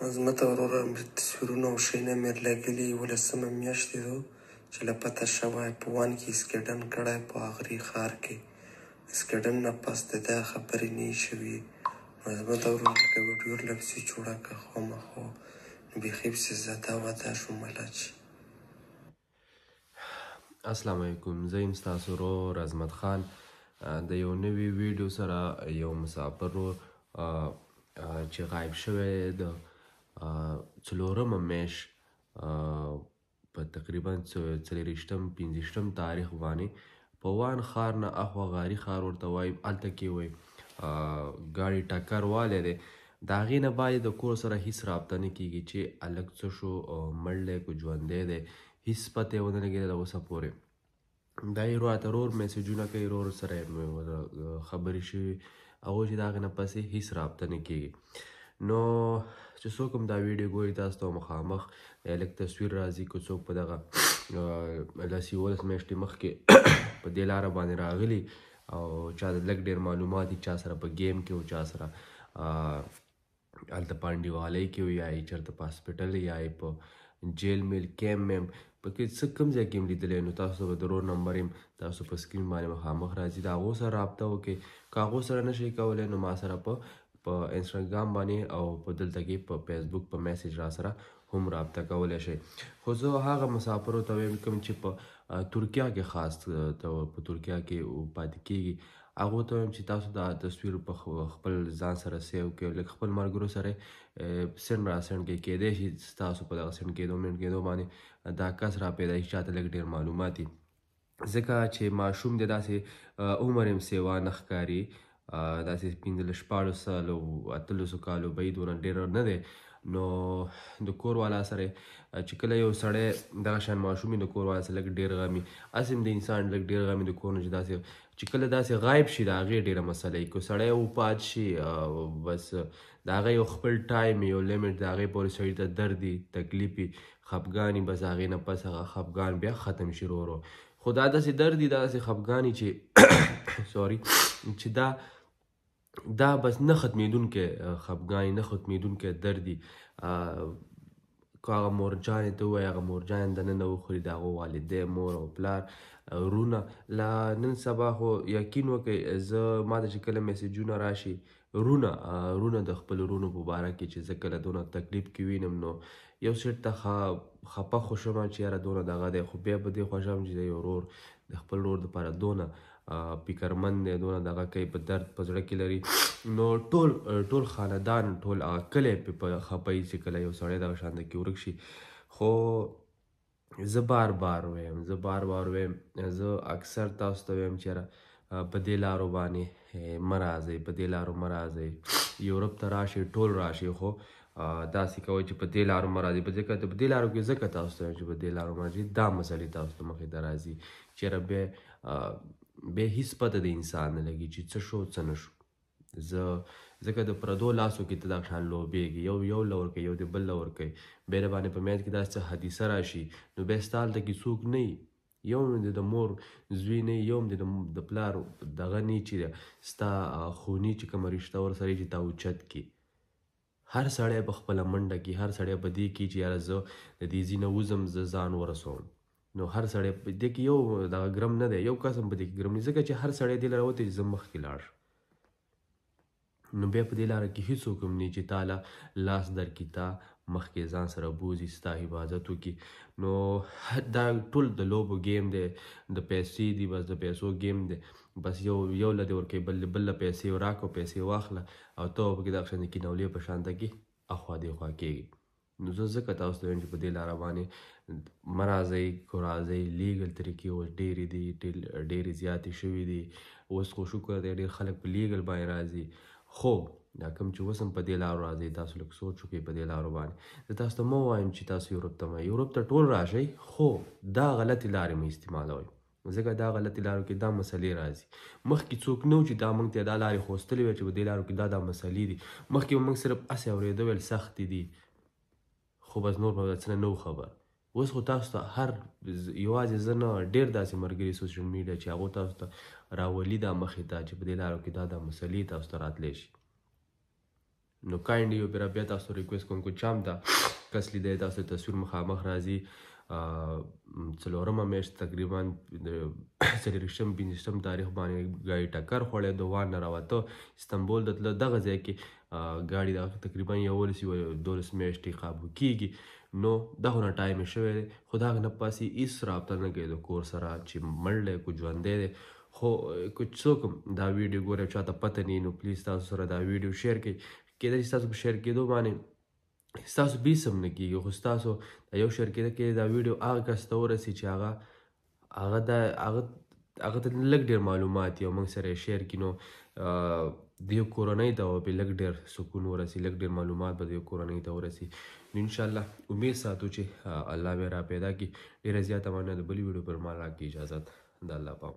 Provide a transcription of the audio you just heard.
زما ته وروره تصویرونه او شیونه مې لګلي یولسمه میاشت دی چې له پته شوی په وان کې اسکېډن کړی په اغري ښار کې اسکېډن نه پس د دا خبرې نه شوي نو زما ته وروره لکه ویډیو لږ څه جوړه که خوامخوا نو بیخي پسې زده وده شوم ملاچ السلام علیکم زه یم ستاسو ورور عظمت خان د یو نوي ویډیو سره یو مسافر چې غایب شوی د څلورمه میاشت په تقریبا څلېرویشتم پنځهویشتم تاریخ باندې په وان ښار نه اخوا غاري ښار ورته وایي هلته کې وایي ګاډي ټکر والی دی د هغې نه بعد د کور سره هیڅ رابطه نه کیږي چې هلک څه شو مړ دی که ژوندی دی هیڅ پته یې ونه لګېده د اوسه پورې دا یې ورور ته ورور میسیجونه کوي ورور سره خبرې شوي هغوی چې د هغې نه پسې هیڅ رابطه نه کیږي نو چې څوک هم دا ویډیو ګوري تاسو ته مخامخ لکه تصویر راځي که څوک په دغه لس یولس میاشتې مخکې په دې لاره باندې راغلي او چا د لږ ډېر معلومات چا سره په ګیم کې او چا سره هلته په انډیوالۍ کې وي یا چېرته په هاسپټل یا په جیل میل کیم میم پکې څه کم ځای کې لیدلې نو تاسو به درو نمبر يم تاسو په سکرین باندې مخامخ راځي دا غو سره رابطه وکي کاغو سره نشي کولای نو ما سره په په انسټاګرام باندې او په دلته کې په فیسبوک په میسج را سره هم رابطه کولای شي خو زه هغه مسافرو ته ویم کوم چې په ترکیه کې خاص ته په ترکیه کې پاتې کیږي هغه ته ویم چې تاسو دا تصویر په خپل ځان سره سیو کړئ لکه خپل ملګرو سره سند را سند کې کېدای شي تاسو په دغه سند کېدو منټ کېدو باندې دا کس را پیدا شي چاته لږ ډېر معلومات دي ځکه چې ماشوم د داسې عمر هم سیوا نخکاری داسې پنځلس شپاړس سالو اتلسو کالو به یې دونه ډېره نه دی نو د کور والا سره چې کله یو سړی دغه شان ماشوم د کور والا سره لږ ډېر غمي هسې هم د انسان لږ ډېر غمي د کور نه چې داسې چې کله داسې غایب شي د هغې ډېره مسله که سړی وپات شي بس د هغه یو خپل ټایم یو لیمټ د هغې پورې سړي ته درد تکلیف وي خفګان بس هغې نه پس هغه خفګان بیا ختم شي ورو ورو خو دا داسې درد دي دا داسې خفګان چې سوري چې دا دا بس نه ختمېدونکی خپګان نه ختمېدونکی درد دی که هغه مورجانې ته ووایي هغه مورجانې دننه وخوري د هغو والدې مور او پلار ورونه لا نن سبا خو یقین وکئ زه ما ته چې کله میسیجونه راشي رونه رونه د خپل رونو په باره کې چې زه کله دونه تکلیف کې وینم نو یو سیټ ته خپه خوشم چې یاره دونه دغه دی خو بیا به دې خوښم چې د یو ورور د خپل ورور دپاره دونه فکرمند دی دونه دغه کوي په درد په زړه کې لري نو ټول ټول خاندان ټول هغه کلی په خپوي چې کله یو سړی دغه شان کې ورک شي خو زه بار بار وایم زه بار بار وایم زه اکثر تاسو ته وایم چېره په دې لارو باندې مه راځئ په دې لارو مه راځئ یورپ ته راشئ ټول راشئ خو داسې کوئ چې په دې لارو مه راځئ په ځکه په دې لارو کې ځکه تاسو ته چې په دې لارو مه راځئ دا مسلې تاسو ته مخې ته راځي چېره بیا به هیڅ پته د انسان نه لګي چې څه شو څه نه شو زه ځکه د پردو لاسو کې ته دا شان لوبېږي یو یو له ورکوي یو د بل له ورکوي بیا د باندې په منځ کې داسې څه حدیثه راشي نو بیا ستا هلته کې څوک نه یو هم د مور زوی نه یو هم د پلار دغه نه چې ستا خوني چې کومه رشته ورسره چې تا اوچت کړي هر سړی په خپله منډه کې هر سړی په دې کې چې یاره زه د دې ځینه وځم زه ځان ورسوم نو هر سړی په دې کې یو دغه ګرم نه دی یو کس هم په دې کې ګرم نه ځکه چې هر سړی دې لاره وتی چې زه مخکې لاړ نو بیا په دې لاره کې هیڅوک هم نه چې تاله لاس درکړي تا مخکې ځان سره بوزي ستا حفاظت وکړي نو دا ټول د لوبو ګیم دی د پیسې دی بس د پیسو ګیم دی بس یو یو له دې ورکوي بل بل له پیسې وراکو پیسې واخله او ته پکې دغه شان د کینولې په شان تکې اخوا دې خوا کېږي نو زه ځکه تاسو ته وایم چې په دې لاره باندې مه راځئ خو راځئ لیګل طریقې اوس ډېرې دي ډېرې زیاتې شوي دي اوس خو شکر دی ډېر خلک په لیګل باندې راځي خو دا کوم چې اوس هم په دې لارو راځئ تاسو لږ سوچ وکړئ په دې لارو باندې زه تاسو ته مه وایم چې تاسو یورپ ته مه یورپ ته ټول راشئ خو دا غلطې لارې مه استعمالوئ ځکه دا غلطې لارو کې دا مسلې راځي مخکې څوک نه و چې دا موږ ته دا لارې خوستلې وې چې په دې لارو کې دا دا مسلې دي مخکې موږ صرف هسې اورېده ویل سختې دي خو بس نور به څه نه خبر اوس خو تاسو ته هر یوازې زه نه ډېر داسې ملګري سوشل میډیا چې هغو تاسو ته راولي دا مخې ته چې په دې لارو کې دا دا مسلې تاسو ته راتلی شي نو کایندلی یو بیا بیا تاسو ریکوست کوم کو چام ته کس لیدی تاسو تصویر مخامخ راځي څلورمه میاشت تقریبا د څلېرویشتم پنځشتم تاریخ باندې ګاډي ټکر خوړی د وان نه راوته استنبول د تله دغه ځای کې ګاډي دغه تقریبا یولس یوه دولس میاشتې قابو کیږي نو دغه نه ټایم شوی دی خو د هغه نه پاسې هېڅ رابطه نه کوي د کور سره چې مړ دی کو ژوندی دی خو که څوک دا ویډیو ګوري چاته پته نه نو پلیز تاسو سره دا ویډیو شیر کړئ کېدای شي تاسو په شیر کېدو باندې ستاسو بیس هم نه کېږي خو ستاسو د یو شرکته کې دا ویډیو هغه کس ته ورسي چې هغه هغه دا هغه هغه ته لږ ډېر معلومات یو موږ سره شیر کړي نو د یو کورنۍ ته به لږ ډېر سکون ورسي لږ ډېر معلومات به د یو کورنۍ ته ورسي نو انشاءالله امید ساتو چې الله به را پیدا کړي ډېره زیاته مننه د بلې ویډیو پر ما راکړي اجازت د الله پام